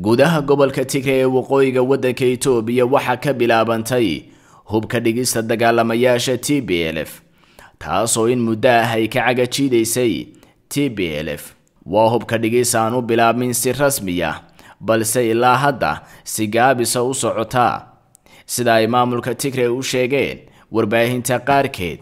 gudaha gobolka tigray ee waqooyiga waddanka etoobiya waxaa ka bilaabantay hubka dhigista dagaalamayaasha t b l f taasoo in muddo ah ay ka cagajiidaysay t b l f waa hubka dhigis aan u bilaabmin si rasmiya ah, balse ilaa hadda si gaabisa ah u socotaa sida ay maamulka tigray u sheegeen warbaahinta qaarkeed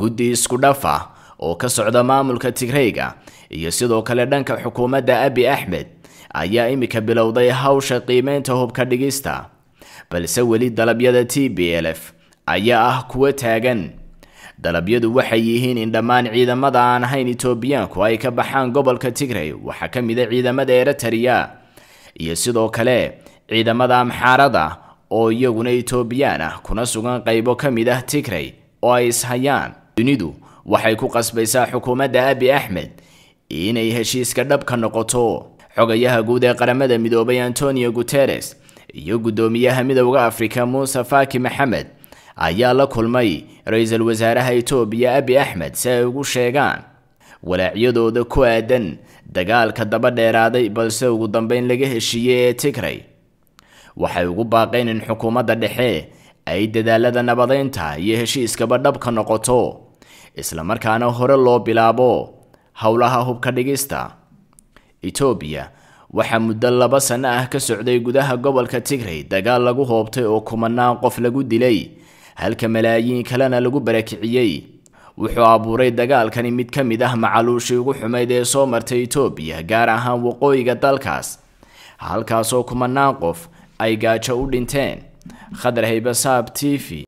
guddi isku dhafa oo ka socda maamulka tigrayga iyo sidoo kale dhanka xukuumadda abi axmed ayaa iminka bilowday hawsha qiimeynta hubka dhigista balse weli dalabyada t b l f ayaa ah kuwa taagan dalabyadu waxay yihiin in dhammaan ciidamada aan ahayn itoobiyaanku ay ka baxaan gobolka tigray waxaa ka mid a ciidamada eritrea iyo sidoo kale ciidamada amxaarada oo iyaguna itoobiyaan ah kuna sugan qaybo ka mid ah tigray oo ay ishayaan dunidu waxay ku qasbaysaa xukuumadda abi axmed inay heshiiska dhabka noqoto xogayaha guud ee qaramada midoobay antonio guteres iyo guddoomiyaha midowda afrika muuse faaki maxamed ayaa la kulmay ra-iisul wasaaraha etoobiya abi axmed si ay ugu sheegaan walaacyadooda ku aadan dagaalka daba dheeraaday balse ugu dambeyn laga heshiiyey ee tigray waxay ugu baaqeen in xukuumadda dhexe ay dadaalada nabadaynta iyo heshiiskaba dhabka noqoto islamarkaana hore loo bilaabo howlaha hubka dhigista etoobiya waxaa muddo laba sanno ah ka socday gudaha gobolka tigray dagaal lagu hoobtay oo kumanaan qof lagu dilay halka malaayiin kalena lagu barakiciyey wuxuu abuuray dagaalkani mid ka mid ah macaluushii ugu xumayd ee soo martay itoobiya gaar ahaan waqooyiga dalkaas halkaasoo kumanaan qof ay gaajo u dhinteen khadar haybasaab t v